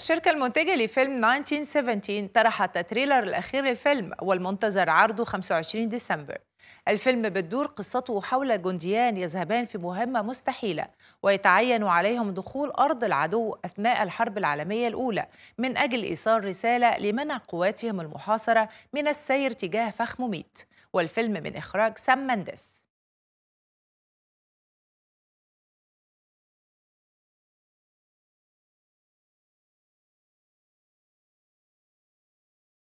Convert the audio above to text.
الشركة المنتجة لفيلم 1917 طرحت التريلر الأخير للفيلم والمنتظر عرضه 25 ديسمبر الفيلم بتدور قصته حول جنديان يذهبان في مهمة مستحيلة ويتعين عليهم دخول أرض العدو أثناء الحرب العالمية الأولى من أجل إيصال رسالة لمنع قواتهم المحاصرة من السير تجاه فخ مميت والفيلم من إخراج سام مندس